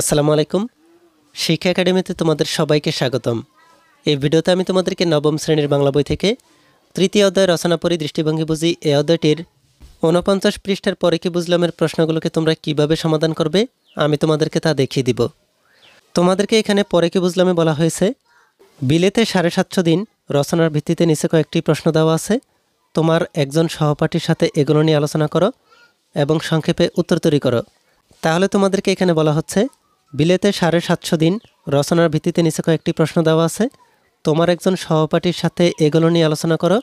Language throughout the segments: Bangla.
আসসালামু আলাইকুম শিক্ষা একাডেমিতে তোমাদের সবাইকে স্বাগতম এই ভিডিওতে আমি তোমাদেরকে নবম শ্রেণীর বাংলা বই থেকে তৃতীয় অধ্যায় রচনা পরি দৃষ্টিভঙ্গি বুঝি এ অধ্যায়টির ঊনপঞ্চাশ পৃষ্ঠার পরে কি বুঝলামের প্রশ্নগুলোকে তোমরা কিভাবে সমাধান করবে আমি তোমাদেরকে তা দেখিয়ে দিব তোমাদেরকে এখানে পরে কি বুঝলামে বলা হয়েছে বিলেতে সাড়ে সাতশো দিন রচনার ভিত্তিতে নিচে কয়েকটি প্রশ্ন দেওয়া আছে তোমার একজন সহপাঠীর সাথে এগুলো নিয়ে আলোচনা করো এবং সংক্ষেপে উত্তর তৈরি করো তাহলে তোমাদেরকে এখানে বলা হচ্ছে বিলেতে সাড়ে সাতশো দিন রচনার ভিত্তিতে নিচে কয়েকটি প্রশ্ন দেওয়া আছে তোমার একজন সহপাঠীর সাথে এগুলো নিয়ে আলোচনা করো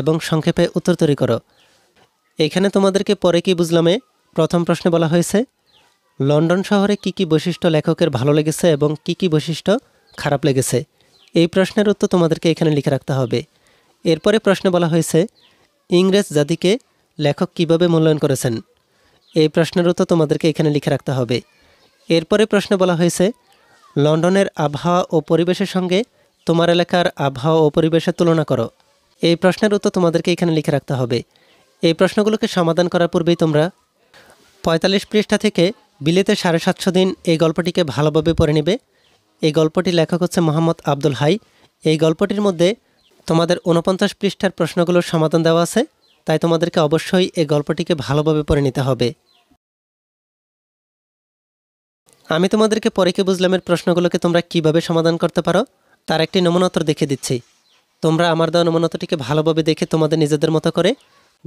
এবং সংক্ষেপে উত্তর তৈরি করো এখানে তোমাদেরকে পরে কি বুঝলামে প্রথম প্রশ্নে বলা হয়েছে লন্ডন শহরে কি কি বৈশিষ্ট্য লেখকের ভালো লেগেছে এবং কি কি বৈশিষ্ট্য খারাপ লেগেছে এই প্রশ্নের উত্তর তোমাদেরকে এখানে লিখে রাখতে হবে এরপরে প্রশ্নে বলা হয়েছে ইংরেজ জাতিকে লেখক কিভাবে মূল্যায়ন করেছেন এই প্রশ্নের উত্তর তোমাদেরকে এখানে লিখে রাখতে হবে এরপরে প্রশ্ন বলা হয়েছে লন্ডনের আবহাওয়া ও পরিবেশের সঙ্গে তোমার এলাকার আবহাওয়া ও পরিবেশের তুলনা করো এই প্রশ্নের উত্তর তোমাদেরকে এখানে লিখে রাখতে হবে এই প্রশ্নগুলোকে সমাধান করার পূর্বেই তোমরা পঁয়তাল্লিশ পৃষ্ঠা থেকে বিলেতে সাড়ে সাতশো দিন এই গল্পটিকে ভালোভাবে পড়ে নেবে এই গল্পটি লেখক হচ্ছে মোহাম্মদ আব্দুল হাই এই গল্পটির মধ্যে তোমাদের উনপঞ্চাশ পৃষ্ঠার প্রশ্নগুলোর সমাধান দেওয়া আছে তাই তোমাদেরকে অবশ্যই এই গল্পটিকে ভালোভাবে পড়ে নিতে হবে আমি তোমাদেরকে পরেকে বুঝলামের প্রশ্নগুলোকে তোমরা কিভাবে সমাধান করতে পারো তার একটি নমুনাতর দেখে দিচ্ছি তোমরা আমার দেওয়া নমুনাতটিকে ভালোভাবে দেখে তোমাদের নিজেদের মতো করে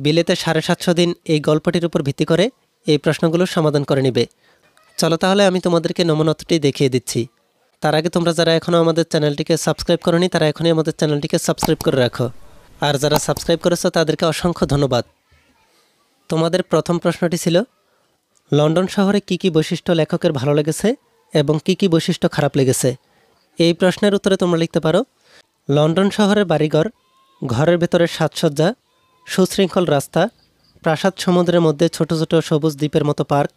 বিলেতে সাড়ে সাতশো দিন এই গল্পটির উপর ভিত্তি করে এই প্রশ্নগুলোর সমাধান করে নিবে চলো তাহলে আমি তোমাদেরকে নমুনাতটি দেখিয়ে দিচ্ছি তার আগে তোমরা যারা এখনও আমাদের চ্যানেলটিকে সাবস্ক্রাইব করনি তারা এখনই আমাদের চ্যানেলটিকে সাবস্ক্রাইব করে রাখো আর যারা সাবস্ক্রাইব করেছো তাদেরকে অসংখ্য ধন্যবাদ তোমাদের প্রথম প্রশ্নটি ছিল লন্ডন শহরে কি কি বৈশিষ্ট্য লেখকের ভালো লেগেছে এবং কি কি বৈশিষ্ট্য খারাপ লেগেছে এই প্রশ্নের উত্তরে তোমরা লিখতে পারো লন্ডন শহরের বাড়িঘর ঘরের ভেতরের সাজসজ্জা সুশৃঙ্খল রাস্তা প্রাসাদ সমুদ্রের মধ্যে ছোট ছোট সবুজ দ্বীপের মতো পার্ক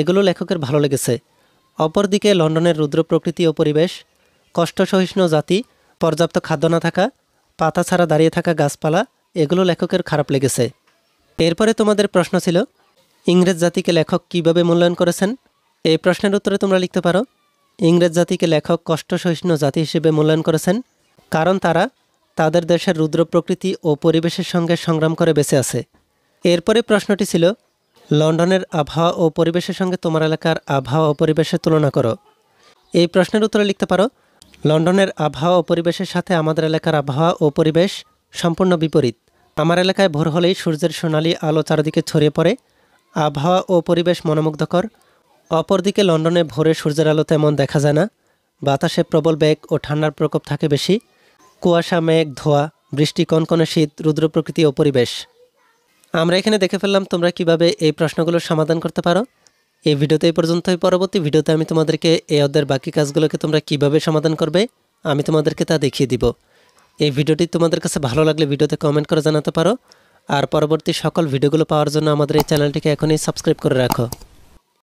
এগুলো লেখকের ভালো লেগেছে অপরদিকে লন্ডনের রুদ্র প্রকৃতি ও পরিবেশ কষ্ট সহিষ্ণু জাতি পর্যাপ্ত খাদ্য না থাকা পাতা ছাড়া দাঁড়িয়ে থাকা গাছপালা এগুলো লেখকের খারাপ লেগেছে এরপরে তোমাদের প্রশ্ন ছিল ইংরেজ জাতিকে লেখক কিভাবে মূল্যায়ন করেছেন এই প্রশ্নের উত্তরে তোমরা লিখতে পারো ইংরেজ জাতিকে লেখক কষ্ট সহিষ্ণু জাতি হিসেবে মূল্যায়ন করেছেন কারণ তারা তাদের দেশের রুদ্র প্রকৃতি ও পরিবেশের সঙ্গে সংগ্রাম করে বেঁচে আছে এরপরে প্রশ্নটি ছিল লন্ডনের আবহাওয়া ও পরিবেশের সঙ্গে তোমার এলাকার আবহাওয়া ও পরিবেশের তুলনা করো এই প্রশ্নের উত্তরে লিখতে পারো লন্ডনের আবহাওয়া ও পরিবেশের সাথে আমাদের এলাকার আবহাওয়া ও পরিবেশ সম্পূর্ণ বিপরীত আমার এলাকায় ভোর হলেই সূর্যের সোনালি আলো চারদিকে ছড়িয়ে পড়ে আবহাওয়া ও পরিবেশ মনোমুগ্ধকর অপরদিকে লন্ডনে ভোরে সূর্যের আলো তেমন দেখা যায় না বাতাসে প্রবল বেগ ও ঠান্ডার প্রকোপ থাকে বেশি কুয়াশা মেঘ ধোয়া বৃষ্টি কনকনে শীত রুদ্র প্রকৃতি ও পরিবেশ আমরা এখানে দেখে ফেললাম তোমরা কিভাবে এই প্রশ্নগুলোর সমাধান করতে পারো এই ভিডিওতে এই পর্যন্তই পরবর্তী ভিডিওতে আমি তোমাদেরকে এই অধ্যায়ের বাকি কাজগুলোকে তোমরা কিভাবে সমাধান করবে আমি তোমাদেরকে তা দেখিয়ে দিব এই ভিডিওটি তোমাদের কাছে ভালো লাগলে ভিডিওতে কমেন্ট করে জানাতে পারো আর পরবর্তী সকল ভিডিওগুলো পাওয়ার জন্য আমাদের এই চ্যানেলটিকে এখনই সাবস্ক্রাইব করে রাখো